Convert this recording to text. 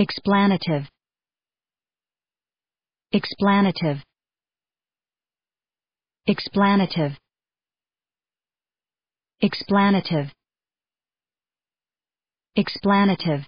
explanative explanative explanative explanative explanative